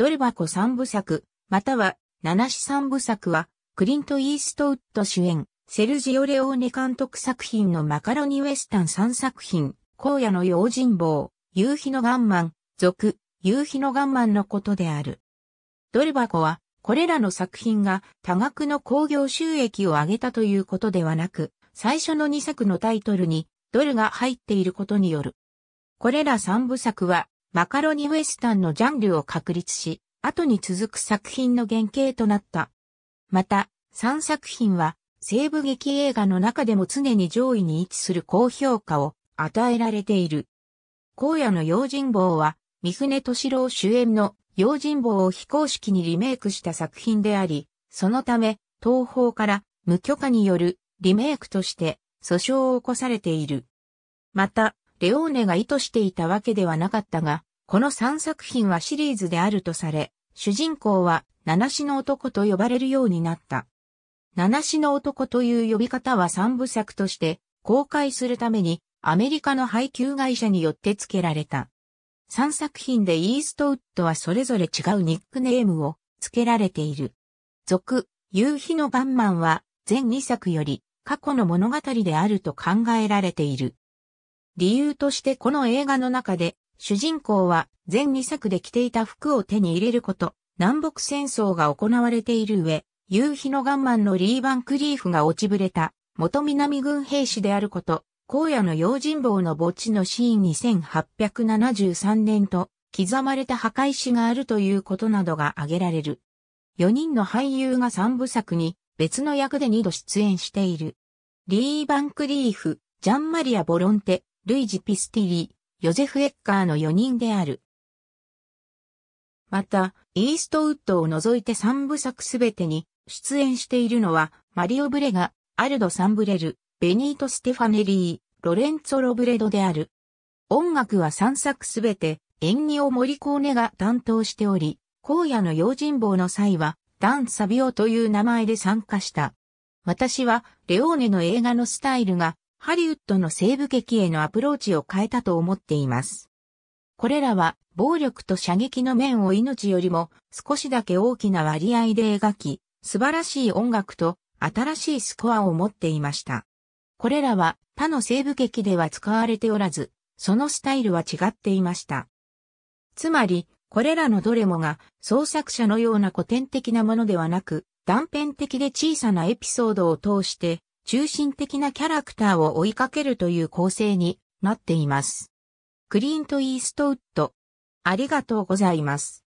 ドル箱三部作、または、七子三部作は、クリント・イーストウッド主演、セルジオ・レオーネ監督作品のマカロニ・ウエスタン三作品、荒野の用心棒、夕日のガンマン、続、夕日のガンマンのことである。ドル箱は、これらの作品が多額の興行収益を上げたということではなく、最初の2作のタイトルにドルが入っていることによる。これら3部作はマカロニウエスタンのジャンルを確立し、後に続く作品の原型となった。また、3作品は、西部劇映画の中でも常に上位に位置する高評価を与えられている。荒野の用心棒は、三船敏郎主演の用心棒を非公式にリメイクした作品であり、そのため、東方から無許可によるリメイクとして訴訟を起こされている。また、レオーネが意図していたわけではなかったが、この3作品はシリーズであるとされ、主人公は、七死の男と呼ばれるようになった。七死の男という呼び方は3部作として公開するためにアメリカの配給会社によって付けられた。3作品でイーストウッドはそれぞれ違うニックネームを付けられている。続、夕日のガンマンは全2作より過去の物語であると考えられている。理由としてこの映画の中で、主人公は全2作で着ていた服を手に入れること、南北戦争が行われている上、夕日のガンマンのリー・バンクリーフが落ちぶれた、元南軍兵士であること、荒野の用心棒の墓地のシーン2873年と、刻まれた墓石があるということなどが挙げられる。4人の俳優が3部作に別の役で2度出演している。リー・バンクリーフ、ジャンマリア・ボロンテ、ルイジ・ピスティリ、ヨゼフ・エッカーの4人である。また、イーストウッドを除いて3部作すべてに出演しているのは、マリオ・ブレガ、アルド・サンブレル、ベニート・ステファネリー、ロレンツォ・ロブレドである。音楽は3作すべて、演技をモリコーネが担当しており、荒野の用心棒の際は、ダン・サビオという名前で参加した。私は、レオーネの映画のスタイルが、ハリウッドの西部劇へのアプローチを変えたと思っています。これらは暴力と射撃の面を命よりも少しだけ大きな割合で描き、素晴らしい音楽と新しいスコアを持っていました。これらは他の西部劇では使われておらず、そのスタイルは違っていました。つまり、これらのどれもが創作者のような古典的なものではなく、断片的で小さなエピソードを通して中心的なキャラクターを追いかけるという構成になっています。クリント・イーストウッド。ありがとうございます。